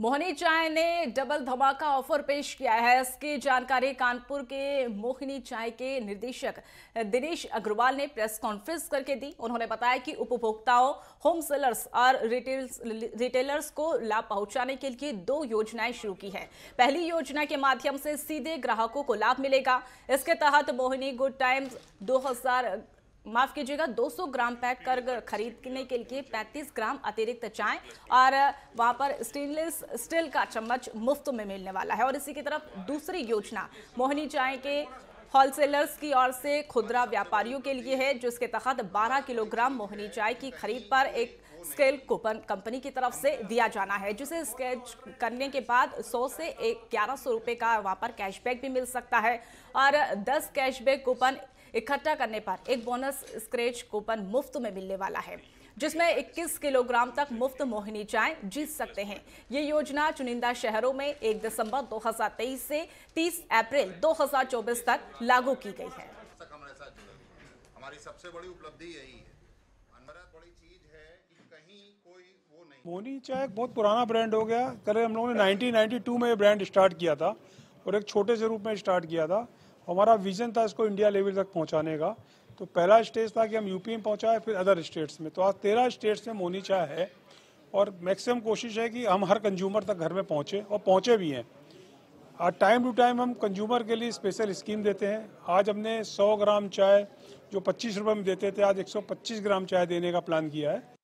मोहनी चाय ने डबल धमाका ऑफर पेश किया है इसकी जानकारी कानपुर के मोहिनी चाय के निर्देशक दिनेश अग्रवाल ने प्रेस कॉन्फ्रेंस करके दी उन्होंने बताया कि उपभोक्ताओं होम सेलर्स और रिटेल्स रिटेलर्स को लाभ पहुंचाने के लिए दो योजनाएं शुरू की हैं पहली योजना के माध्यम से सीधे ग्राहकों को लाभ मिलेगा इसके तहत मोहिनी गुड टाइम्स दो माफ कीजिएगा 200 ग्राम पैक कर खरीदने के लिए 35 ग्राम अतिरिक्त चाय और वहां पर स्टेनलेस स्टील का चम्मच मुफ्त में मिलने वाला है और इसी की तरफ दूसरी योजना मोहनी चाय के होलसेलर्स की ओर से खुदरा व्यापारियों के लिए है जिसके तहत 12 किलोग्राम मोहनी चाय की खरीद पर एक स्केल कूपन कंपनी की तरफ से दिया जाना है जिसे स्केच करने के बाद 100 से एक ग्यारह सौ रुपये का वहाँ पर कैशबैक भी मिल सकता है और 10 कैशबैक कूपन इकट्ठा करने पर एक बोनस स्क्रेच कूपन मुफ्त में मिलने वाला है जिसमें 21 किलोग्राम तक मुफ्त मोहिनी चाय जीत सकते हैं ये योजना चुनिंदा शहरों में 1 दिसंबर 2023 से 30 अप्रैल 2024 तक लागू की गई है हमारी सबसे बड़ी उपलब्धि यही है चाय एक बहुत पुराना ब्रांड हो गया कल हम लोगों ने 1992 में ये ब्रांड स्टार्ट किया था और एक छोटे से रूप में स्टार्ट किया था हमारा विजन था इसको इंडिया लेवल तक पहुंचाने का तो पहला स्टेज था कि हम यूपी में पहुंचा है फिर अदर स्टेट्स में तो आज तेरह स्टेट्स में मोनी चाय है और मैक्सिमम कोशिश है कि हम हर कंज्यूमर तक घर में पहुंचे और पहुंचे भी हैं आज टाइम टू टाइम हम कंज्यूमर के लिए स्पेशल स्कीम देते हैं आज हमने 100 ग्राम चाय जो पच्चीस रुपये में देते थे आज 125 ग्राम चाय देने का प्लान किया है